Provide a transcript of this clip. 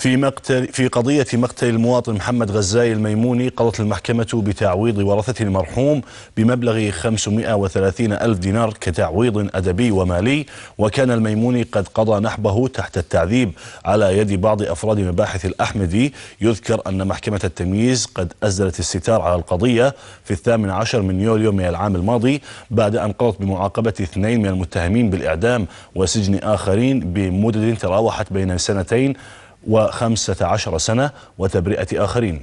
في مقتل في قضية مقتل المواطن محمد غزاي الميموني قضت المحكمة بتعويض ورثة المرحوم بمبلغ 530 ألف دينار كتعويض أدبي ومالي وكان الميموني قد قضى نحبه تحت التعذيب على يد بعض أفراد مباحث الأحمدي يذكر أن محكمة التمييز قد أزلت الستار على القضية في الثامن عشر من يوليو من العام الماضي بعد أن قضت بمعاقبة اثنين من المتهمين بالإعدام وسجن آخرين بمدد تراوحت بين سنتين وخمسة عشر سنة وتبرئة آخرين